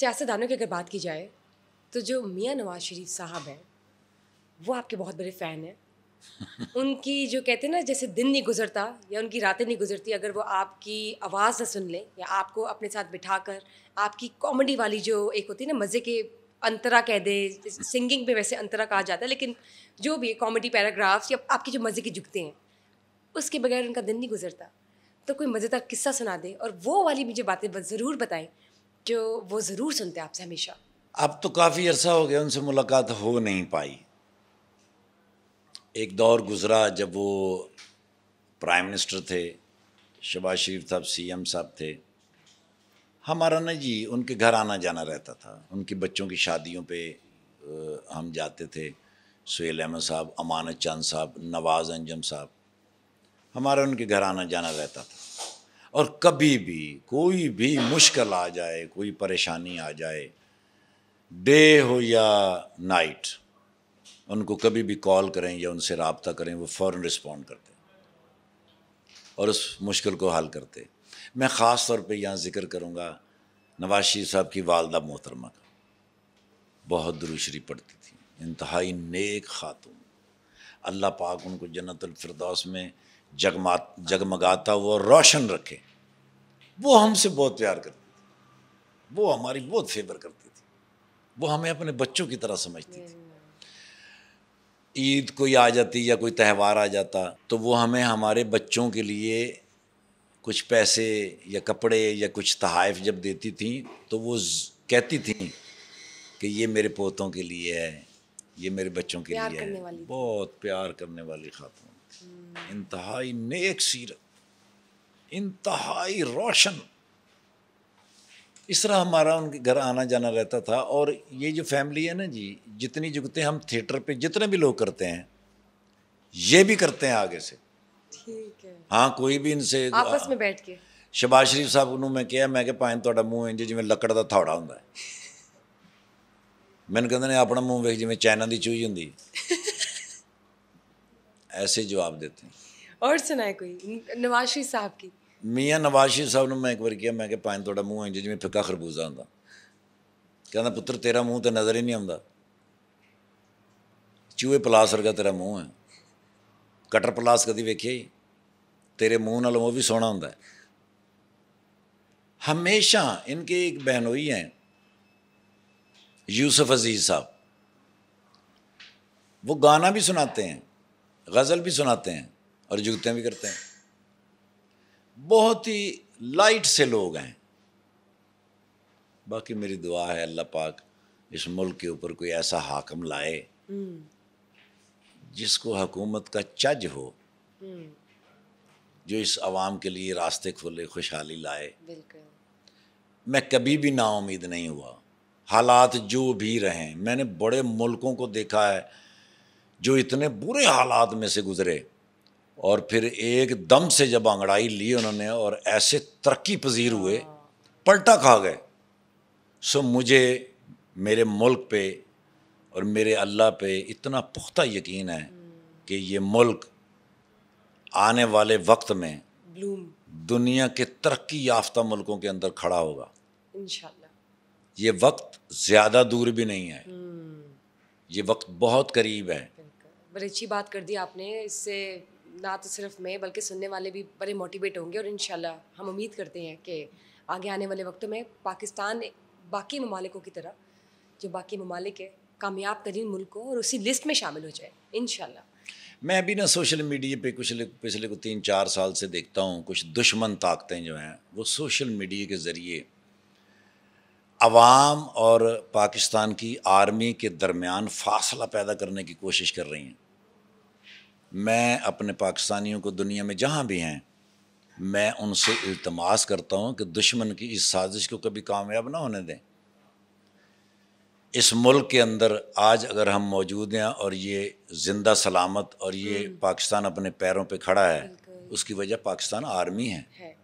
सियासतदानों की अगर बात की जाए तो जो मियाँ नवाज शरीफ साहब हैं वो आपके बहुत बड़े फ़ैन हैं उनकी जो कहते हैं ना जैसे दिन नहीं गुजरता या उनकी रातें नहीं गुजरती अगर वो आपकी आवाज़ ना सुन लें या आपको अपने साथ बिठा कर आपकी कॉमेडी वाली जो एक होती है ना मज़े के अंतरा कह दे सिंगिंग में वैसे अंतरा कहा जाता है लेकिन जो भी कॉमेडी पैराग्राफ्स या आपकी जो मज़े की झुकते हैं उसके बगैर उनका दिन नहीं गुजरता तो कोई मज़ेदार किस्सा सुना दे और वो वाली मुझे बातें ज़रूर बताएं जो वो ज़रूर सुनते हैं आपसे हमेशा अब तो काफ़ी अरसा हो गया उनसे मुलाकात हो नहीं पाई एक दौर गुज़रा जब वो प्राइम मिनिस्टर थे शबाज शरीफ साहब एम साहब थे हमारा ना जी उनके घर आना जाना रहता था उनके बच्चों की शादियों पे हम जाते थे सुहेल अहमद साहब अमानत चंद साहब नवाज़ अंजम साहब हमारा उनके घर आना जाना रहता था और कभी भी कोई भी मुश्किल आ जाए कोई परेशानी आ जाए डे हो या नाइट उनको कभी भी कॉल करें या उनसे रबता करें वो फ़ौर रिस्पॉन्ड करते और उस मुश्किल को हल करते मैं ख़ास तौर पे यहाँ ज़िक्र करूँगा नवाज साहब की वालदा मोहतरमा का बहुत दुरुशरी पड़ती थी इंतहाई नेक खातून अल्लाह पाक उनको जन्नतफरदौस में जगमा जगमगाता हुआ रोशन रखे वो हमसे बहुत प्यार करती थी वो हमारी बहुत फेवर करती थी वो हमें अपने बच्चों की तरह समझती थी ईद कोई आ जाती या कोई त्यौहार आ जाता तो वो हमें हमारे बच्चों के लिए कुछ पैसे या कपड़े या कुछ तहफ़ जब देती थी तो वो कहती थी कि ये मेरे पोतों के लिए है ये मेरे बच्चों के लिए है बहुत प्यार करने वाली खातून थी हम्म। इंतहाई नेक सीरत इंतहाई रोशन इस तरह हमारा उनके घर आना जाना रहता था और ये जो फैमिली है ना जी जितनी जुगते हम थिएटर पे जितने भी लोग करते हैं ये भी करते हैं आगे से ठीक है हाँ कोई भी इनसे आपस में बैठ के शबाज शरीफ साहब उन्होंने मैं क्या मैं पाए थोड़ा ਤੁਹਾਡਾ इंजे जिम्मे लकड़ का थौड़ा होंगे ਮੈਨੂੰ ਕਹਿੰਦੇ ਨੇ ਆਪਣਾ ਮੂੰਹ ਵੇਖ ਜਿਵੇਂ ਚਾਈਨਾ ਦੀ ਚੂਹੀ ਹੁੰਦੀ ਐਸੇ ਜਵਾਬ ਦਿੱਤੇ और सुनाए कोई नवाज शरीफ साहब की मियाँ नवाज शरीफ साहब ने मैं एक बार किया मैं कि थोड़ा मूँह इंज जिमें फिका खरबूजा होंगे कहना पुत्र तेरा मूँह तो नज़र ही नहीं आता चूहे पलास वर्गा तेरा मूँह है कटर पलास कभी वेखिया तेरे मूँह नो भी सोहना हों हमेशा इनके एक बहनोई हैं यूसुफ अजीज़ साहब वो गाना भी सुनाते हैं गज़ल भी सुनाते हैं और जुगतें भी करते हैं बहुत ही लाइट से लोग हैं बाकी मेरी दुआ है अल्लाह पाक इस मुल्क के ऊपर कोई ऐसा हाकम लाए जिसको हकूमत का चज हो जो इस आवाम के लिए रास्ते खोले खुशहाली लाए मैं कभी भी नाउमीद नहीं हुआ हालात जो भी रहें मैंने बड़े मुल्कों को देखा है जो इतने बुरे हालात में से गुजरे और फिर एक दम से जब अंगड़ाई ली उन्होंने और ऐसे तरक्की पजीर हुए हाँ। पलटा खा गए सो मुझे मेरे मुल्क पे और मेरे अल्लाह पे इतना पुख्ता यकीन है हम्म। कि ये मुल्क आने वाले वक्त में दुनिया के तरक्की याफ्ता मुल्कों के अंदर खड़ा होगा इंशाल्लाह ये वक्त ज़्यादा दूर भी नहीं है हम्म। ये वक्त बहुत करीब है बड़ी अच्छी बात कर दी आपने इससे ना तो सिर्फ मैं बल्कि सुनने वाले भी बड़े मोटिवेट होंगे और इन हम उम्मीद करते हैं कि आगे आने वाले वक्त में पाकिस्तान बाकी ममालिकों की तरह जो बाकी ममालिक है कामयाब तरीन मुल्क हो और उसी लिस्ट में शामिल हो जाए इन मैं अभी ना सोशल मीडिया पे कुछ पिछले को तीन चार साल से देखता हूँ कुछ दुश्मन ताकतें जो हैं वो सोशल मीडिया के ज़रिए अवाम और पाकिस्तान की आर्मी के दरमियान फासला पैदा करने की कोशिश कर रही हैं मैं अपने पाकिस्तानियों को दुनिया में जहाँ भी हैं मैं उनसे इल्तमास करता हूँ कि दुश्मन की इस साजिश को कभी कामयाब ना होने दें इस मुल्क के अंदर आज अगर हम मौजूद हैं और ये ज़िंदा सलामत और ये हम्म। पाकिस्तान अपने पैरों पे खड़ा है उसकी वजह पाकिस्तान आर्मी है, है।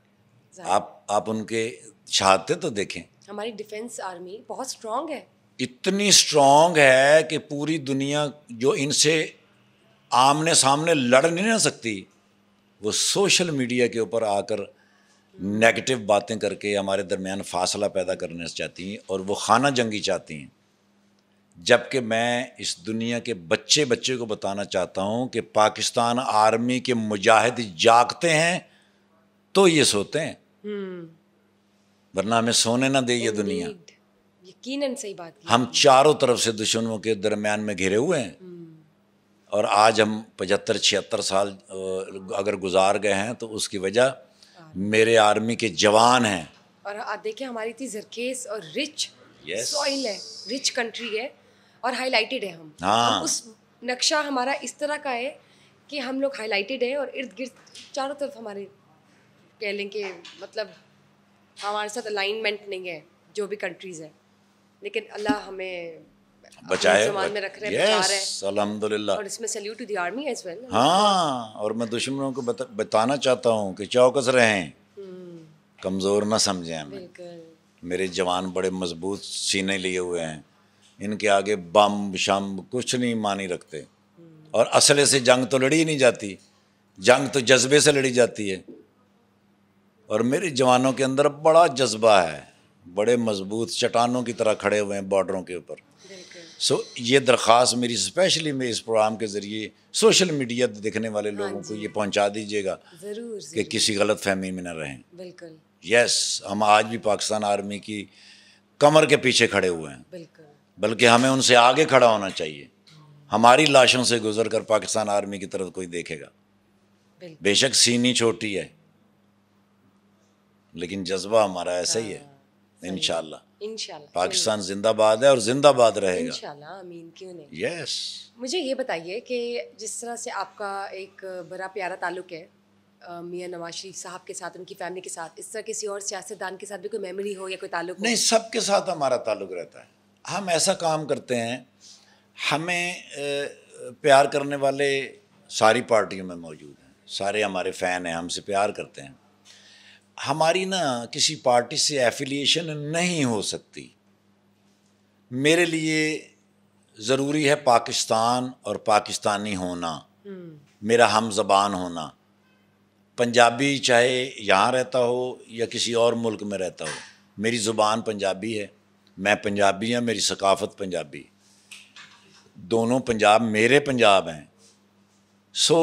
आप आप उनके शहादतें तो देखें हमारी डिफेंस आर्मी बहुत स्ट्रांग है इतनी स्ट्रांग है कि पूरी दुनिया जो इनसे आमने सामने लड़ नहीं ना सकती वो सोशल मीडिया के ऊपर आकर नेगेटिव बातें करके हमारे दरमियान फासला पैदा करने चाहती हैं और वो खाना जंगी चाहती हैं जबकि मैं इस दुनिया के बच्चे बच्चे को बताना चाहता हूँ कि पाकिस्तान आर्मी के मुजाहिद जागते हैं तो ये सोते हैं हम्म। वरना हमें सोने ना दे ये दुनिया यकीनन सही बात हम चारों तरफ से दुश्मनों के दरम्यान में घिरे हुए हैं हम्म। और आज हम पचहत्तर छिहत्तर साल अगर गुजार गए हैं तो उसकी वजह मेरे आर्मी के जवान हैं और आप हाँ, देखिए हमारी इतनी जरखेज और रिच yes. सॉइल है रिच कंट्री है और हाईलाइटेड है हम हाँ। उस नक्शा हमारा इस तरह का है कि हम लोग हाईलाइटेड हैं और इर्द गिर्द चारों तरफ हमारे कह लें मतलब हमारे साथ अलाइनमेंट नहीं है जो भी कंट्रीज है लेकिन अल्लाह हमें बचाए हाँ और मैं दुश्मनों को बताना चाहता हूँ कि चौकस रहें हम्म। कमज़ोर ना समझें हमें मेरे जवान बड़े मजबूत सीने लिए हुए हैं इनके आगे बम शम कुछ नहीं मानी रखते हम्म। और असले से जंग तो लड़ी ही नहीं जाती जंग तो जज्बे से लड़ी जाती है और मेरे जवानों के अंदर बड़ा जज्बा है बड़े मजबूत चट्टानों की तरह खड़े हुए हैं बॉर्डरों के ऊपर सो so, ये दरख्वास्त मेरी स्पेशली मैं इस प्रोग्राम के ज़रिए सोशल मीडिया पर देखने वाले हाँ लोगों को ये पहुंचा दीजिएगा कि किसी गलत फहमी में ना रहें बिल्कुल यस हम आज भी पाकिस्तान आर्मी की कमर के पीछे खड़े हुए हैं बल्कि हमें उनसे आगे खड़ा होना चाहिए हाँ। हमारी लाशों से गुजर कर पाकिस्तान आर्मी की तरफ कोई देखेगा बेशक सीनी छोटी है लेकिन जज्बा हमारा ऐसा ही है हाँ, इनशाला पाकिस्तान जिंदाबाद है और जिंदाबाद रहेगा आमीन क्यों नहीं यस मुझे ये बताइए कि जिस तरह से आपका एक बड़ा प्यारा ताल्लुक है मियाँ नवाज शरीफ साहब के साथ उनकी फैमिली के साथ इस तरह किसी और सियासतदान के साथ भी कोई मेमोरी हो या कोई ताल्लुक नहीं सबके साथ हमारा ताल्लुक रहता है हम ऐसा काम करते हैं हमें प्यार करने वाले सारी पार्टियों में मौजूद हैं सारे हमारे फ़ैन हैं हमसे प्यार करते हैं हमारी ना किसी पार्टी से एफिलिएशन नहीं हो सकती मेरे लिए ज़रूरी है पाकिस्तान और पाकिस्तानी होना हम्म। मेरा हम जबान होना पंजाबी चाहे यहाँ रहता हो या किसी और मुल्क में रहता हो मेरी ज़ुबान पंजाबी है मैं पंजाबी हूँ मेरी सकाफत पंजाबी दोनों पंजाब मेरे पंजाब हैं सो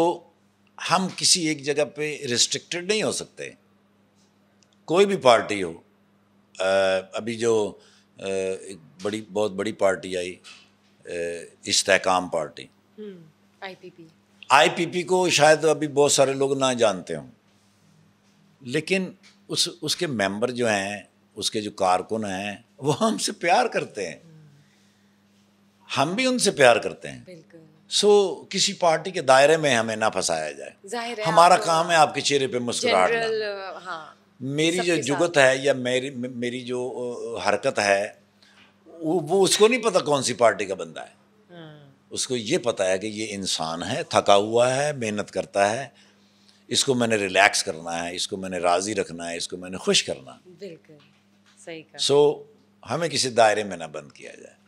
हम किसी एक जगह पे रिस्ट्रिक्टेड नहीं हो सकते कोई भी पार्टी हो आ, अभी जो आ, एक बड़ी बहुत बड़ी पार्टी आई इस्तेकाम पार्टी आईपीपी हम्म, आईपीपी को शायद अभी बहुत सारे लोग ना जानते हों लेकिन उस उसके मेंबर जो हैं उसके जो कारकुन हैं वो हमसे प्यार करते हैं हम्म। हम भी उनसे प्यार करते हैं सो so, किसी पार्टी के दायरे में हमें ना फंसाया जाए हमारा काम है आपके चेहरे पे मुस्कुराहट हाँ। मेरी जो जुगत है या मेरी मेरी जो हरकत है वो वो उसको नहीं पता कौन सी पार्टी का बंदा है हम्म। उसको ये पता है कि ये इंसान है थका हुआ है मेहनत करता है इसको मैंने रिलैक्स करना है इसको मैंने राज़ी रखना है इसको मैंने खुश करना बिल्कुल सही सो so, हमें किसी दायरे में ना बंद किया जाए